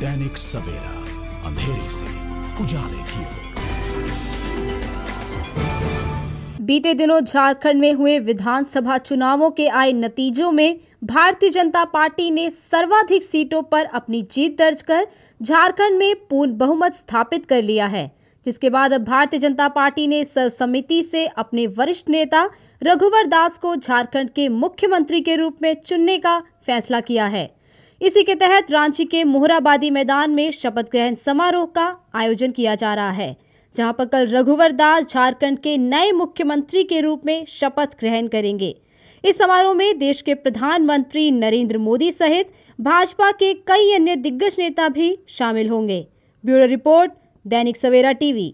दैनिक सवेरा अंधेरे से उजाले की ओर बीते दिनों झारखंड में हुए विधानसभा चुनावों के आए नतीजों में भारतीय जनता पार्टी ने सर्वाधिक सीटों पर अपनी जीत दर्ज कर झारखंड में पूर्ण बहुमत स्थापित कर लिया है जिसके बाद अब भारतीय जनता पार्टी ने समिति से अपने वरिष्ठ नेता रघुवर दास को झारखंड के मुख्यमंत्री के रूप में चुनने का फैसला किया है इसी के तहत रांची के मोहराबादी मैदान में शपथ ग्रहण समारोह का आयोजन किया जा रहा है जहां पर कल रघुवर दास झारखंड के नए मुख्यमंत्री के रूप में शपथ ग्रहण करेंगे इस समारोह में देश के प्रधानमंत्री नरेंद्र मोदी सहित भाजपा के कई अन्य दिग्गज नेता भी शामिल होंगे ब्यूरो रिपोर्ट दैनिक सवेरा टीवी